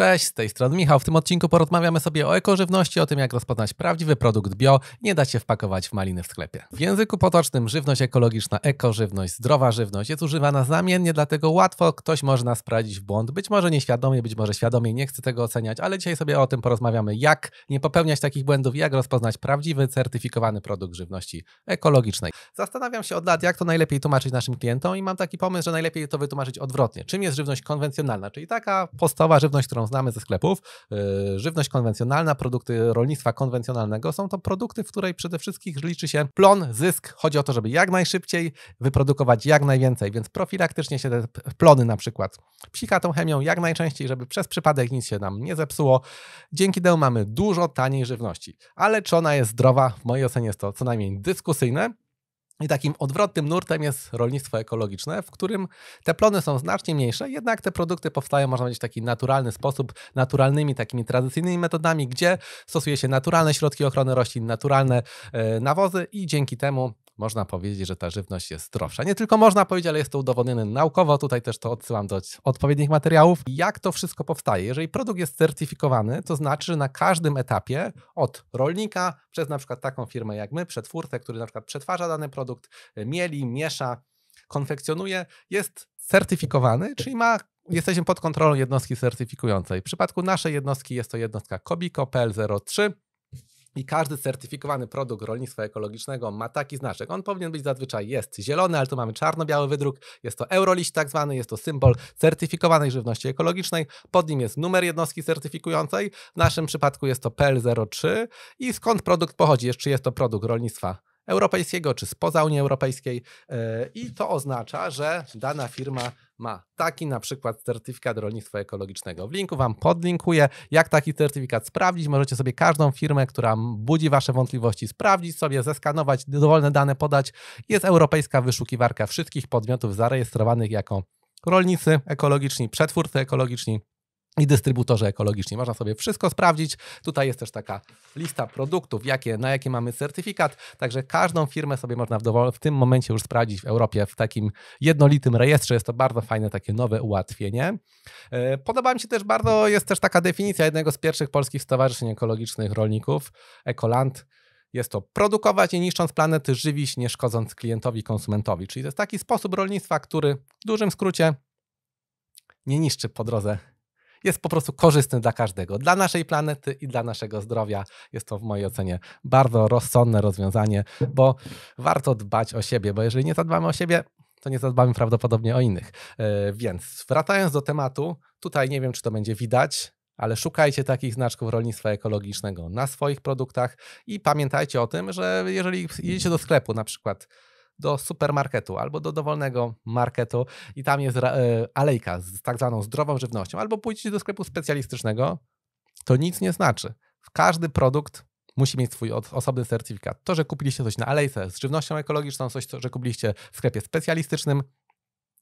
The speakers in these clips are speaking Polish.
Cześć, z tej strony Michał. W tym odcinku porozmawiamy sobie o ekożywności, o tym jak rozpoznać prawdziwy produkt bio, nie da się wpakować w maliny w sklepie. W języku potocznym żywność ekologiczna, ekożywność, zdrowa żywność jest używana zamiennie, dlatego łatwo ktoś może nas sprawdzić w błąd. Być może nieświadomie, być może świadomie, nie chcę tego oceniać, ale dzisiaj sobie o tym porozmawiamy, jak nie popełniać takich błędów, jak rozpoznać prawdziwy, certyfikowany produkt żywności ekologicznej. Zastanawiam się od lat, jak to najlepiej tłumaczyć naszym klientom i mam taki pomysł, że najlepiej to wytłumaczyć odwrotnie. Czym jest żywność konwencjonalna, czyli taka podstawowa żywność, którą znamy ze sklepów. E, żywność konwencjonalna, produkty rolnictwa konwencjonalnego są to produkty, w której przede wszystkim liczy się plon, zysk. Chodzi o to, żeby jak najszybciej wyprodukować jak najwięcej, więc profilaktycznie się te plony na przykład psika tą chemią jak najczęściej, żeby przez przypadek nic się nam nie zepsuło. Dzięki temu mamy dużo taniej żywności. Ale czy ona jest zdrowa? W mojej ocenie jest to co najmniej dyskusyjne. I takim odwrotnym nurtem jest rolnictwo ekologiczne, w którym te plony są znacznie mniejsze, jednak te produkty powstają, można powiedzieć, w taki naturalny sposób, naturalnymi, takimi tradycyjnymi metodami, gdzie stosuje się naturalne środki ochrony roślin, naturalne e, nawozy i dzięki temu można powiedzieć, że ta żywność jest zdrowsza. Nie tylko można powiedzieć, ale jest to udowodnione naukowo. Tutaj też to odsyłam do odpowiednich materiałów. Jak to wszystko powstaje? Jeżeli produkt jest certyfikowany, to znaczy, że na każdym etapie od rolnika przez na przykład taką firmę jak my, przetwórcę, który na przykład przetwarza dany produkt, mieli, miesza, konfekcjonuje, jest certyfikowany, czyli ma jesteśmy pod kontrolą jednostki certyfikującej. W przypadku naszej jednostki jest to jednostka Kobiko PL03. I każdy certyfikowany produkt rolnictwa ekologicznego ma taki znaczek. On powinien być zazwyczaj jest zielony, ale tu mamy czarno-biały wydruk. Jest to euroliść tak zwany, jest to symbol certyfikowanej żywności ekologicznej. Pod nim jest numer jednostki certyfikującej. W naszym przypadku jest to PL03. I skąd produkt pochodzi? czy jest to produkt rolnictwa Europejskiego czy spoza Unii Europejskiej e, i to oznacza, że dana firma ma taki na przykład certyfikat rolnictwa ekologicznego. W linku Wam podlinkuję, jak taki certyfikat sprawdzić. Możecie sobie każdą firmę, która budzi Wasze wątpliwości, sprawdzić sobie, zeskanować, dowolne dane podać. Jest europejska wyszukiwarka wszystkich podmiotów zarejestrowanych jako rolnicy ekologiczni, przetwórcy ekologiczni i dystrybutorze ekologiczni. Można sobie wszystko sprawdzić. Tutaj jest też taka lista produktów, jakie, na jakie mamy certyfikat. Także każdą firmę sobie można w, dowol- w tym momencie już sprawdzić w Europie w takim jednolitym rejestrze. Jest to bardzo fajne, takie nowe ułatwienie. E, podoba mi się też bardzo, jest też taka definicja jednego z pierwszych polskich stowarzyszeń ekologicznych rolników, Ekoland. Jest to produkować nie niszcząc planety, żywić nie szkodząc klientowi, konsumentowi. Czyli to jest taki sposób rolnictwa, który w dużym skrócie nie niszczy po drodze jest po prostu korzystny dla każdego, dla naszej planety i dla naszego zdrowia. Jest to w mojej ocenie bardzo rozsądne rozwiązanie, bo warto dbać o siebie, bo jeżeli nie zadbamy o siebie, to nie zadbamy prawdopodobnie o innych. E, więc wracając do tematu, tutaj nie wiem, czy to będzie widać, ale szukajcie takich znaczków rolnictwa ekologicznego na swoich produktach i pamiętajcie o tym, że jeżeli idziecie do sklepu na przykład do supermarketu albo do dowolnego marketu i tam jest e, alejka z tak zwaną zdrową żywnością, albo pójdziecie do sklepu specjalistycznego, to nic nie znaczy. Każdy produkt musi mieć swój osobny certyfikat. To, że kupiliście coś na alejce z żywnością ekologiczną, coś, że kupiliście w sklepie specjalistycznym,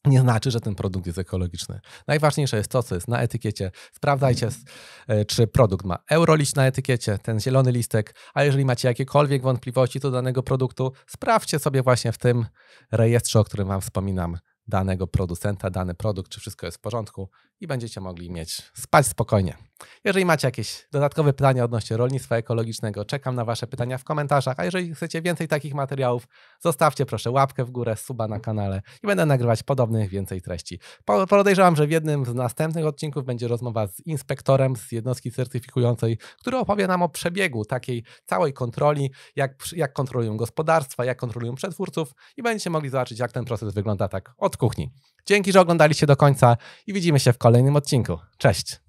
nie znaczy, że ten produkt jest ekologiczny. Najważniejsze jest to, co jest na etykiecie. Sprawdzajcie, mhm. e, czy produkt ma euroliść na etykiecie, ten zielony listek, a jeżeli macie jakiekolwiek wątpliwości do danego produktu, sprawdźcie sobie właśnie w tym rejestrze, o którym Wam wspominam, danego producenta, dany produkt, czy wszystko jest w porządku i będziecie mogli mieć spać spokojnie. Jeżeli macie jakieś dodatkowe pytania odnośnie rolnictwa ekologicznego, czekam na Wasze pytania w komentarzach, a jeżeli chcecie więcej takich materiałów, zostawcie proszę łapkę w górę, suba na kanale i będę nagrywać podobnych więcej treści. Podejrzewam, że w jednym z następnych odcinków będzie rozmowa z inspektorem z jednostki certyfikującej, który opowie nam o przebiegu takiej całej kontroli, jak, jak kontrolują gospodarstwa, jak kontrolują przetwórców i będziecie mogli zobaczyć, jak ten proces wygląda tak od kuchni. Dzięki, że oglądaliście do końca i widzimy się w kolejnym odcinku. Cześć!